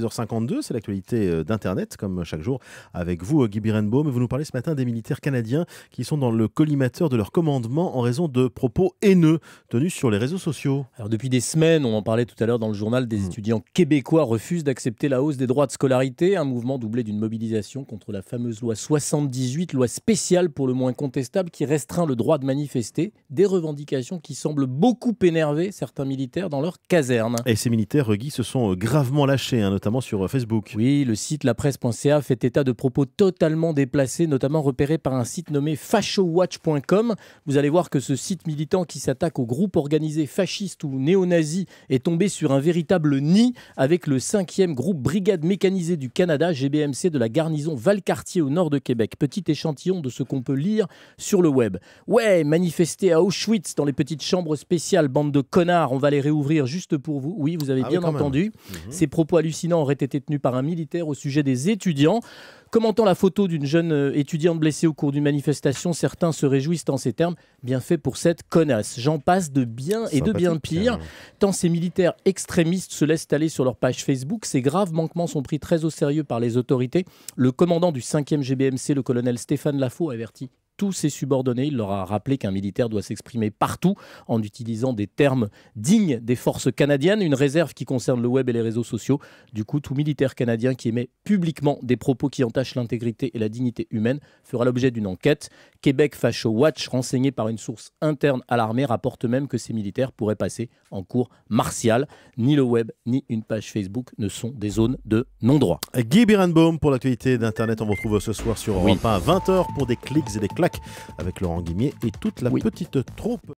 6h52, c'est l'actualité euh, d'Internet, comme chaque jour, avec vous, euh, Guy Birenbaum. Vous nous parlez ce matin des militaires canadiens qui sont dans le collimateur de leur commandement en raison de propos haineux tenus sur les réseaux sociaux. Alors, depuis des semaines, on en parlait tout à l'heure dans le journal, des hmm. étudiants québécois refusent d'accepter la hausse des droits de scolarité, un mouvement doublé d'une mobilisation contre la fameuse loi 78, loi spéciale pour le moins contestable, qui restreint le droit de manifester, des revendications qui semblent beaucoup énerver certains militaires dans leur caserne. Et ces militaires, Guy, se sont euh, gravement lâchés, hein, notamment sur euh, Facebook. Oui, le site lapresse.ca fait état de propos totalement déplacés, notamment repérés par un site nommé fachowatch.com. Vous allez voir que ce site militant qui s'attaque aux groupes organisés fascistes ou néo-nazis est tombé sur un véritable nid avec le cinquième groupe Brigade mécanisée du Canada, GBMC, de la garnison Valcartier au nord de Québec. Petit échantillon de ce qu'on peut lire sur le web. Ouais, manifester à Auschwitz dans les petites chambres spéciales, bande de connards, on va les réouvrir juste pour vous. Oui, vous avez ah bien entendu. Mhm. Ces propos hallucinants aurait été tenu par un militaire au sujet des étudiants. Commentant la photo d'une jeune euh, étudiante blessée au cours d'une manifestation, certains se réjouissent en ces termes bien fait pour cette connasse. J'en passe de bien et de bien pire. Tant ces militaires extrémistes se laissent aller sur leur page Facebook, ces graves manquements sont pris très au sérieux par les autorités. Le commandant du 5e GBMC, le colonel Stéphane Lafaux, avertit tous ses subordonnés. Il leur a rappelé qu'un militaire doit s'exprimer partout en utilisant des termes dignes des forces canadiennes, une réserve qui concerne le web et les réseaux sociaux. Du coup, tout militaire canadien qui émet publiquement des propos qui entachent l'intégrité et la dignité humaine fera l'objet d'une enquête. Québec Facho Watch, renseigné par une source interne à l'armée, rapporte même que ces militaires pourraient passer en cours martial. Ni le web, ni une page Facebook ne sont des zones de non-droit. Guy Birenbaum pour l'actualité d'Internet. On vous retrouve ce soir sur Europe à 20h pour des clics et des claques avec Laurent Guimier et toute la petite troupe.